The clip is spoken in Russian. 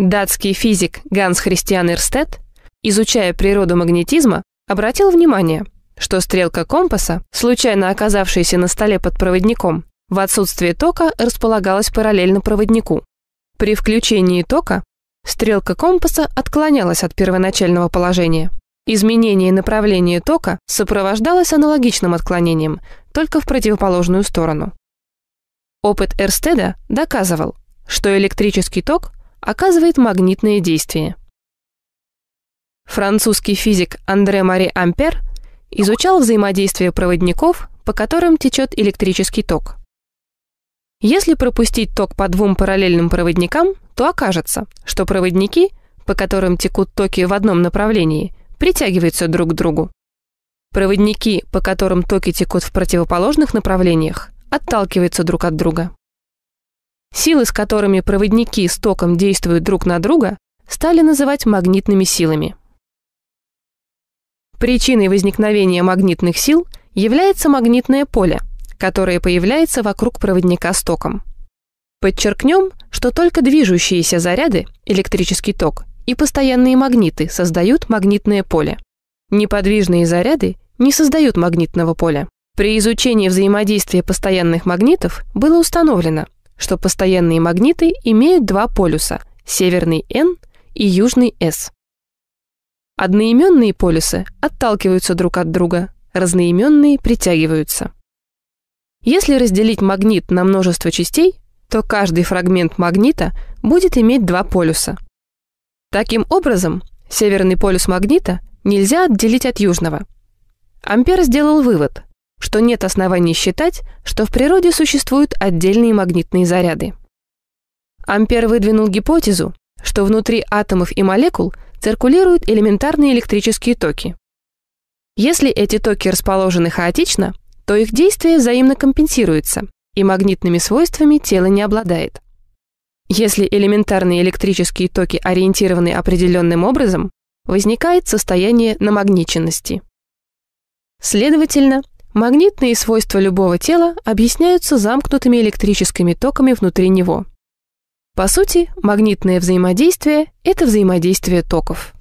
Датский физик Ганс Христиан Эрстед, изучая природу магнетизма, обратил внимание, что стрелка компаса, случайно оказавшаяся на столе под проводником, в отсутствие тока располагалась параллельно проводнику. При включении тока стрелка компаса отклонялась от первоначального положения. Изменение направления тока сопровождалось аналогичным отклонением, только в противоположную сторону. Опыт Эрстеда доказывал, что электрический ток оказывает магнитное действие. Французский физик Андре Мари Ампер изучал взаимодействие проводников, по которым течет электрический ток. Если пропустить ток по двум параллельным проводникам, то окажется, что проводники, по которым текут токи в одном направлении, притягиваются друг к другу. Проводники, по которым токи текут в противоположных направлениях, отталкиваются друг от друга. Силы, с которыми проводники с током действуют друг на друга, стали называть магнитными силами. Причиной возникновения магнитных сил является магнитное поле, которое появляется вокруг проводника с током. Подчеркнем, что только движущиеся заряды, электрический ток и постоянные магниты создают магнитное поле. Неподвижные заряды не создают магнитного поля. При изучении взаимодействия постоянных магнитов было установлено, что постоянные магниты имеют два полюса – северный N и южный S. Одноименные полюсы отталкиваются друг от друга, разноименные притягиваются. Если разделить магнит на множество частей, то каждый фрагмент магнита будет иметь два полюса. Таким образом, северный полюс магнита нельзя отделить от южного. Ампер сделал вывод – что нет оснований считать, что в природе существуют отдельные магнитные заряды. Ампер выдвинул гипотезу, что внутри атомов и молекул циркулируют элементарные электрические токи. Если эти токи расположены хаотично, то их действие взаимно компенсируется, и магнитными свойствами тело не обладает. Если элементарные электрические токи ориентированы определенным образом, возникает состояние намагниченности. Следовательно, Магнитные свойства любого тела объясняются замкнутыми электрическими токами внутри него. По сути, магнитное взаимодействие – это взаимодействие токов.